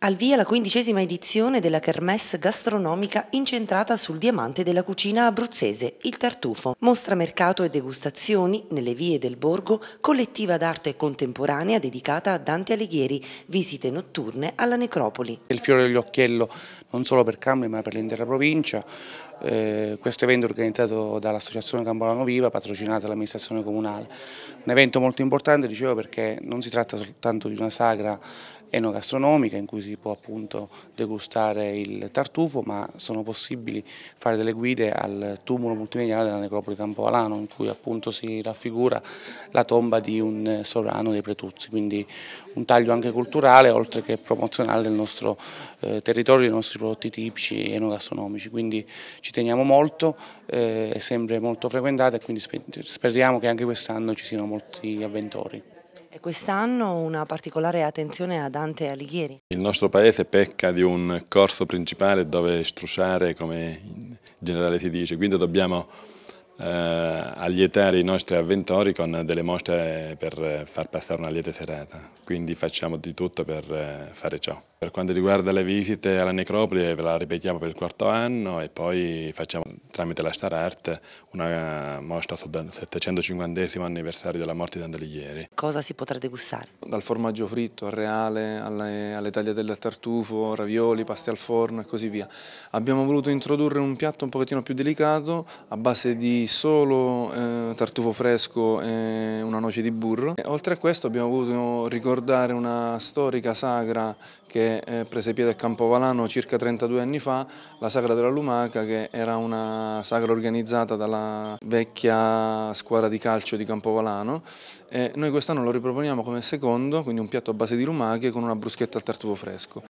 Al via la quindicesima edizione della kermesse gastronomica incentrata sul diamante della cucina abruzzese, il Tartufo. Mostra mercato e degustazioni nelle vie del borgo, collettiva d'arte contemporanea dedicata a Dante Alighieri, visite notturne alla necropoli. Il fiore dell'occhiello non solo per Cambre ma per l'intera provincia. Eh, questo evento è organizzato dall'Associazione Cambolano Viva, patrocinata dall'amministrazione comunale. Un evento molto importante, dicevo, perché non si tratta soltanto di una sagra enogastronomica in cui si può appunto degustare il tartufo ma sono possibili fare delle guide al tumulo multimediale della necropoli Campovalano in cui appunto si raffigura la tomba di un sovrano dei Pretuzzi quindi un taglio anche culturale oltre che promozionale del nostro eh, territorio, dei nostri prodotti tipici enogastronomici quindi ci teniamo molto, eh, è sempre molto frequentata e quindi speriamo che anche quest'anno ci siano molti avventori. E quest'anno una particolare attenzione a Dante Alighieri. Il nostro paese pecca di un corso principale dove strusciare, come in generale si dice, quindi dobbiamo eh, allietare i nostri avventori con delle mostre per far passare una lieta serata, quindi facciamo di tutto per eh, fare ciò. Per quanto riguarda le visite alla necropoli ve la ripetiamo per il quarto anno e poi facciamo tramite la Star Art una mostra sul 750 anniversario della morte di Andalighieri. Cosa si potrà degustare? Dal formaggio fritto al reale, alle, alle tagliatelle al tartufo, ravioli, pasti al forno e così via. Abbiamo voluto introdurre un piatto un pochettino più delicato a base di solo eh, tartufo fresco e una noce di burro. E, oltre a questo abbiamo voluto ricordare una storica sagra che prese piede a Campovalano circa 32 anni fa, la Sagra della Lumaca, che era una sagra organizzata dalla vecchia squadra di calcio di Campovalano. E noi quest'anno lo riproponiamo come secondo, quindi un piatto a base di lumache con una bruschetta al tartufo fresco.